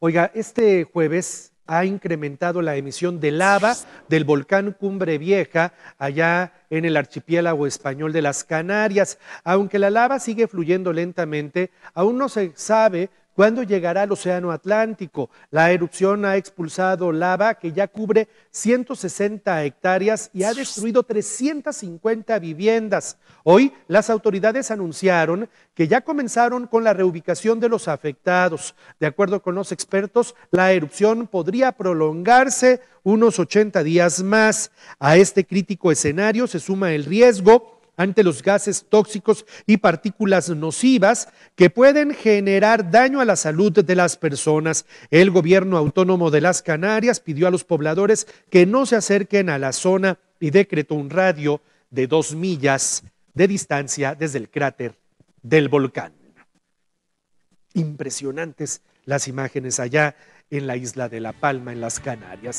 Oiga, este jueves ha incrementado la emisión de lava del volcán Cumbre Vieja allá en el archipiélago español de las Canarias. Aunque la lava sigue fluyendo lentamente, aún no se sabe ¿Cuándo llegará al Océano Atlántico? La erupción ha expulsado lava que ya cubre 160 hectáreas y ha destruido 350 viviendas. Hoy las autoridades anunciaron que ya comenzaron con la reubicación de los afectados. De acuerdo con los expertos, la erupción podría prolongarse unos 80 días más. A este crítico escenario se suma el riesgo ante los gases tóxicos y partículas nocivas que pueden generar daño a la salud de las personas. El gobierno autónomo de las Canarias pidió a los pobladores que no se acerquen a la zona y decretó un radio de dos millas de distancia desde el cráter del volcán. Impresionantes las imágenes allá en la isla de La Palma, en las Canarias.